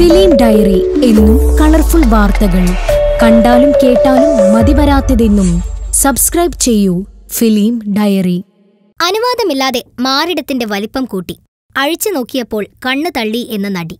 film diary എന്നും colourful വാർത്തകൾ കണ്ടാലും കേട്ടാലും വരാത്തതെന്നും സബ്സ്ക്രൈബ് ചെയ്യൂ ഫിലിം ഡയറി അനുവാദമില്ലാതെ മാറിടത്തിന്റെ വലിപ്പം കൂട്ടി അഴിച്ചു നോക്കിയപ്പോൾ കണ്ണു തള്ളി എന്ന നടി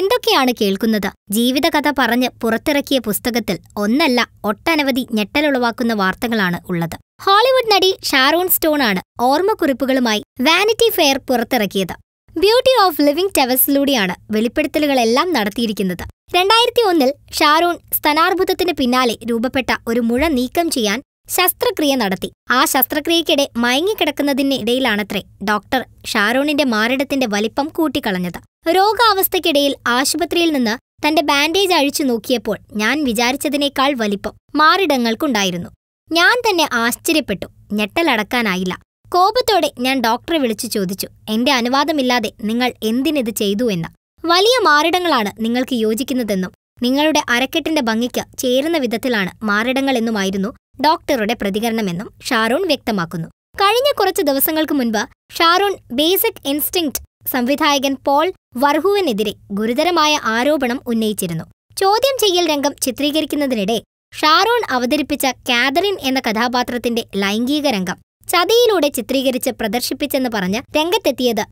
എന്തൊക്കെയാണ് കേൾക്കുന്നത് ജീവിതകഥ പറഞ്ഞ് പുറത്തിറക്കിയ പുസ്തകത്തിൽ ഒന്നല്ല ഒട്ടനവധി ഞെട്ടലുളവാക്കുന്ന വാർത്തകളാണ് ഉള്ളത് ഹോളിവുഡ് നടി ഷാരോൺ സ്റ്റോൺ ആണ് ഓർമ്മക്കുറിപ്പുകളുമായി വാനിറ്റി ഫെയർ പുറത്തിറക്കിയത് ബ്യൂട്ടി ഓഫ് ലിവിംഗ് ടെവസിലൂടെയാണ് വെളിപ്പെടുത്തലുകളെല്ലാം നടത്തിയിരിക്കുന്നത് രണ്ടായിരത്തി ഒന്നിൽ ഷാരൂൺ സ്തനാർബുദത്തിന് പിന്നാലെ രൂപപ്പെട്ട ഒരു മുഴ നീക്കം ചെയ്യാൻ ശസ്ത്രക്രിയ നടത്തി ആ ശസ്ത്രക്രിയയ്ക്കിടെ മയങ്ങിക്കിടക്കുന്നതിനിടയിലാണത്രേ ഡോക്ടർ ഷാരൂണിന്റെ മാരടത്തിന്റെ വലിപ്പം കൂട്ടിക്കളഞ്ഞത് രോഗാവസ്ഥയ്ക്കിടയിൽ ആശുപത്രിയിൽ നിന്ന് തന്റെ ബാൻഡേജ് അഴിച്ചു നോക്കിയപ്പോൾ ഞാൻ വിചാരിച്ചതിനേക്കാൾ വലിപ്പം മാറിടങ്ങൾക്കുണ്ടായിരുന്നു ഞാൻ തന്നെ ആശ്ചര്യപ്പെട്ടു ഞെട്ടലടക്കാനായില്ല കോപത്തോടെ ഞാൻ ഡോക്ടറെ വിളിച്ചു ചോദിച്ചു എന്റെ അനുവാദമില്ലാതെ നിങ്ങൾ എന്തിനിത് ചെയ്തു എന്ന് വലിയ മാറിടങ്ങളാണ് നിങ്ങൾക്ക് യോജിക്കുന്നതെന്നും നിങ്ങളുടെ അരക്കെട്ടിന്റെ ഭംഗിക്ക് ചേരുന്ന വിധത്തിലാണ് മാറിടങ്ങളെന്നുമായിരുന്നു ഡോക്ടറുടെ പ്രതികരണമെന്നും ഷാറൂൺ വ്യക്തമാക്കുന്നു കഴിഞ്ഞ കുറച്ച് ദിവസങ്ങൾക്ക് മുൻപ് ഷാറൂൺ ബേസിക് ഇൻസ്റ്റിങ്ക്ട് സംവിധായകൻ പോൾ വർഹുവിനെതിരെ ഗുരുതരമായ ആരോപണം ഉന്നയിച്ചിരുന്നു ചോദ്യം ചെയ്യൽ രംഗം ചിത്രീകരിക്കുന്നതിനിടെ ഷാറൂൺ അവതരിപ്പിച്ച കാതറിൻ എന്ന കഥാപാത്രത്തിന്റെ ലൈംഗിക രംഗം ചതിയിലൂടെ ചിത്രീകരിച്ച് പ്രദർശിപ്പിച്ചെന്ന് പറഞ്ഞ് രംഗത്തെത്തിയത്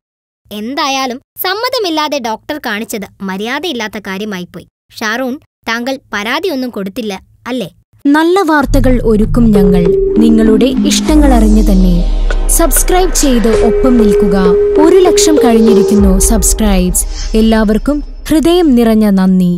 എന്തായാലും സമ്മതമില്ലാതെ ഡോക്ടർ കാണിച്ചത് മര്യാദയില്ലാത്ത കാര്യമായിപ്പോയി ഷാറൂൺ താങ്കൾ പരാതിയൊന്നും കൊടുത്തില്ല അല്ലേ നല്ല വാർത്തകൾ ഒരുക്കും ഞങ്ങൾ നിങ്ങളുടെ ഇഷ്ടങ്ങൾ അറിഞ്ഞു തന്നെ സബ്സ്ക്രൈബ് ചെയ്ത് ഒപ്പം നിൽക്കുക ഒരു ലക്ഷം കഴിഞ്ഞിരിക്കുന്നു സബ്സ്ക്രൈബ്സ് എല്ലാവർക്കും ഹൃദയം നിറഞ്ഞ നന്ദി